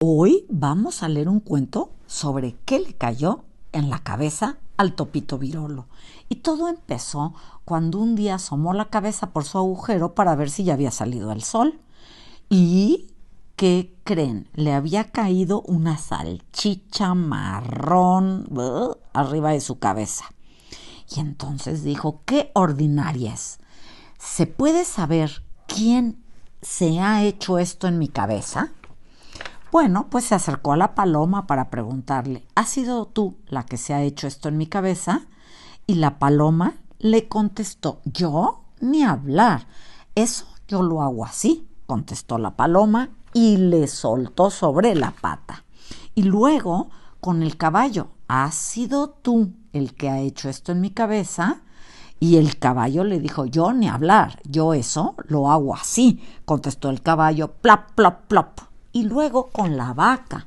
Hoy vamos a leer un cuento sobre qué le cayó en la cabeza al topito virolo. Y todo empezó cuando un día asomó la cabeza por su agujero para ver si ya había salido el sol. Y, ¿qué creen? Le había caído una salchicha marrón arriba de su cabeza. Y entonces dijo, qué ordinarias. ¿Se puede saber quién se ha hecho esto en mi cabeza? Bueno, pues se acercó a la paloma para preguntarle, ¿has sido tú la que se ha hecho esto en mi cabeza? Y la paloma le contestó, yo ni hablar, eso yo lo hago así, contestó la paloma y le soltó sobre la pata. Y luego, con el caballo, ¿has sido tú el que ha hecho esto en mi cabeza? Y el caballo le dijo, yo ni hablar, yo eso lo hago así, contestó el caballo, plop, plop, plop y luego con la vaca.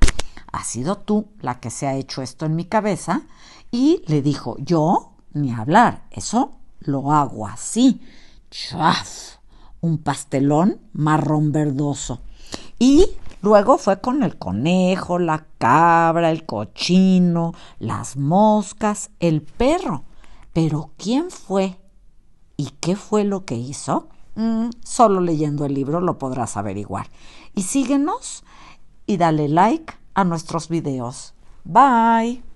ha sido tú la que se ha hecho esto en mi cabeza y le dijo, yo ni hablar, eso lo hago así. Chaf, un pastelón marrón verdoso. Y luego fue con el conejo, la cabra, el cochino, las moscas, el perro. Pero ¿quién fue? ¿Y qué fue lo que hizo? Mm, solo leyendo el libro lo podrás averiguar. Y síguenos y dale like a nuestros videos. Bye.